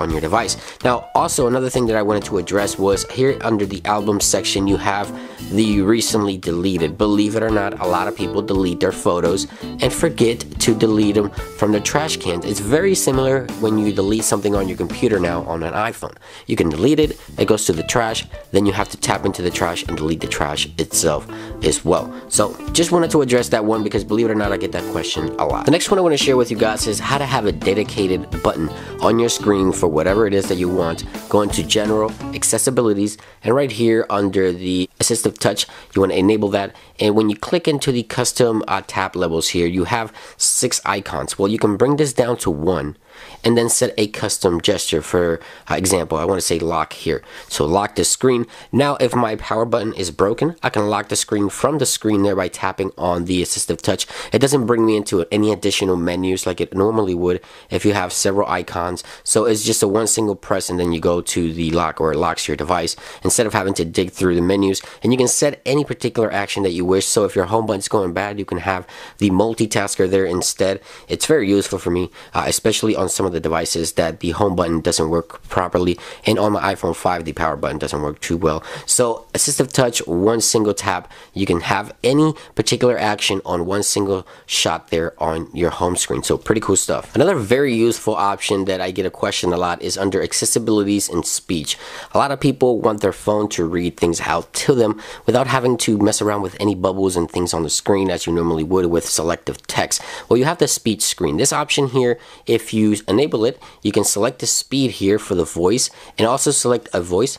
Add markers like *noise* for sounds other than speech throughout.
on your device. Now, also another thing that I wanted to address was here under the album section, you have the recently deleted. Believe it or not, a lot of people delete their photos and forget to delete them from the trash cans. It's very similar when you delete something on your computer now on an iPhone. You can delete it, it goes to the trash, then you have to tap into the trash and delete the trash itself as well. So just wanted to address that one because believe it or not, I get that question a lot. The next one I want to share with you guys is how to have a dedicated button on your screen for whatever it is that you want, go into general, accessibilities, and right here under the assistive touch, you wanna enable that. And when you click into the custom uh, tab levels here, you have six icons. Well, you can bring this down to one and then set a custom gesture. For uh, example, I want to say lock here. So lock the screen. Now, if my power button is broken, I can lock the screen from the screen there by tapping on the assistive touch. It doesn't bring me into any additional menus like it normally would if you have several icons. So it's just a one single press and then you go to the lock or it locks your device instead of having to dig through the menus. And you can set any particular action that you wish. So if your home button's going bad, you can have the multitasker there instead. It's very useful for me, uh, especially on some of the devices that the home button doesn't work properly. And on my iPhone 5, the power button doesn't work too well. So Assistive Touch, one single tap, you can have any particular action on one single shot there on your home screen. So pretty cool stuff. Another very useful option that I get a question a lot is under accessibilities and speech. A lot of people want their phone to read things out to them without having to mess around with any bubbles and things on the screen as you normally would with selective text. Well, you have the speech screen. This option here, if you enable it, you can select the speed here for the voice and also select a voice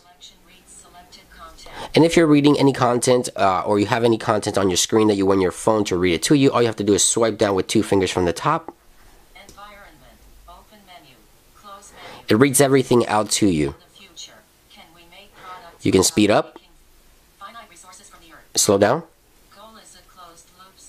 and if you're reading any content uh, or you have any content on your screen that you want your phone to read it to you, all you have to do is swipe down with two fingers from the top. it reads everything out to you. you can speed up, slow down,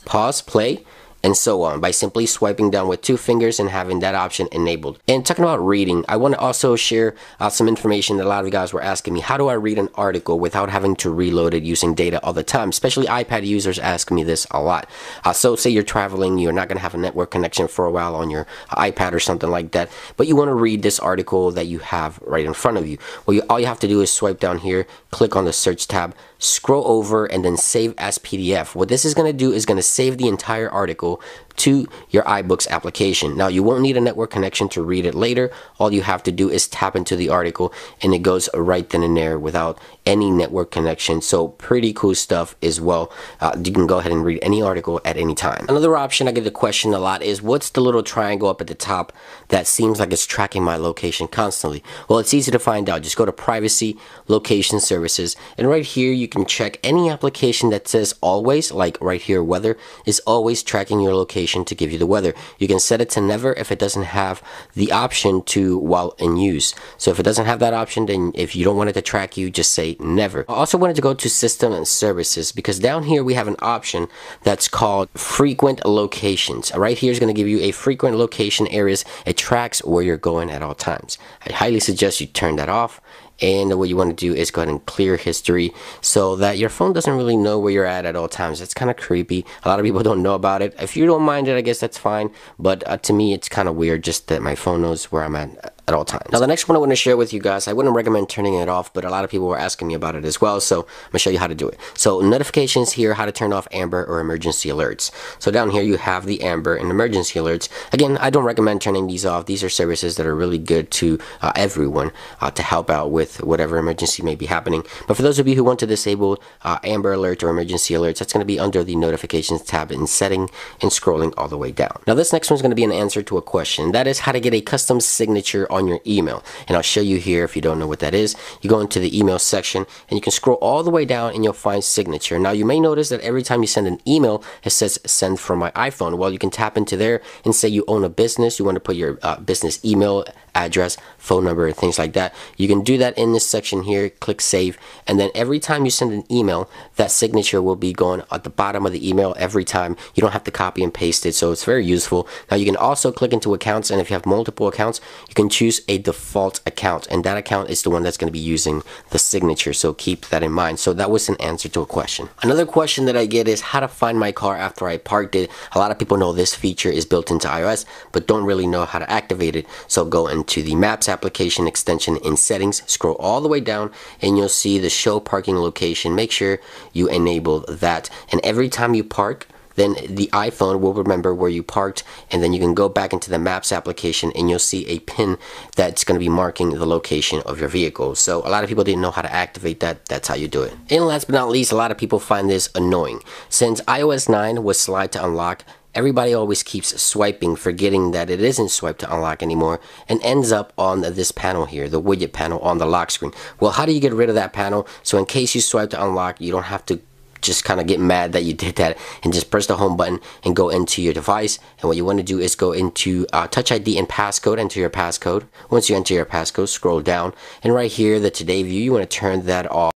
pause, play and so on by simply swiping down with two fingers and having that option enabled. And talking about reading, I want to also share uh, some information that a lot of you guys were asking me. How do I read an article without having to reload it using data all the time? Especially iPad users ask me this a lot. Uh, so say you're traveling, you're not going to have a network connection for a while on your iPad or something like that, but you want to read this article that you have right in front of you. Well, you, all you have to do is swipe down here, click on the search tab, scroll over and then save as PDF. What this is gonna do is gonna save the entire article to your iBooks application. Now you won't need a network connection to read it later. All you have to do is tap into the article and it goes right then and there without any network connection. So pretty cool stuff as well. Uh, you can go ahead and read any article at any time. Another option I get the question a lot is what's the little triangle up at the top that seems like it's tracking my location constantly? Well, it's easy to find out. Just go to privacy, location services, and right here you can check any application that says always, like right here, weather is always tracking your location application to give you the weather. You can set it to never if it doesn't have the option to while in use. So if it doesn't have that option, then if you don't want it to track you, just say never. I also wanted to go to system and services because down here we have an option that's called frequent locations. Right here is going to give you a frequent location areas. It tracks where you're going at all times. I highly suggest you turn that off and what you want to do is go ahead and clear history so that your phone doesn't really know where you're at at all times it's kind of creepy a lot of people *laughs* don't know about it if you don't mind it I guess that's fine but uh, to me it's kind of weird just that my phone knows where I'm at at all times. Now the next one I want to share with you guys, I wouldn't recommend turning it off, but a lot of people were asking me about it as well, so I'm going to show you how to do it. So notifications here, how to turn off amber or emergency alerts. So down here you have the amber and emergency alerts. Again, I don't recommend turning these off. These are services that are really good to uh, everyone uh, to help out with whatever emergency may be happening. But for those of you who want to disable uh, amber alert or emergency alerts, that's going to be under the notifications tab in setting and scrolling all the way down. Now this next one is going to be an answer to a question. That is how to get a custom signature on your email. And I'll show you here if you don't know what that is. You go into the email section and you can scroll all the way down and you'll find signature. Now you may notice that every time you send an email, it says send from my iPhone. Well, you can tap into there and say you own a business, you want to put your uh, business email address, phone number, and things like that. You can do that in this section here, click save, and then every time you send an email, that signature will be going at the bottom of the email every time. You don't have to copy and paste it, so it's very useful. Now you can also click into accounts, and if you have multiple accounts, you can choose a default account, and that account is the one that's gonna be using the signature, so keep that in mind. So that was an answer to a question. Another question that I get is how to find my car after I parked it. A lot of people know this feature is built into iOS, but don't really know how to activate it, so go and into the Maps application extension in settings, scroll all the way down and you'll see the show parking location. Make sure you enable that. And every time you park, then the iPhone will remember where you parked and then you can go back into the maps application and you'll see a pin that's going to be marking the location of your vehicle so a lot of people didn't know how to activate that that's how you do it and last but not least a lot of people find this annoying since iOS 9 was slide to unlock Everybody always keeps swiping, forgetting that it isn't swipe to unlock anymore, and ends up on this panel here, the widget panel on the lock screen. Well, how do you get rid of that panel? So in case you swipe to unlock, you don't have to just kind of get mad that you *laughs* did that and just press the home button and go into your device and what you want to do is go into uh, touch ID and passcode enter your passcode once you enter your passcode scroll down and right here the today view you want to turn that off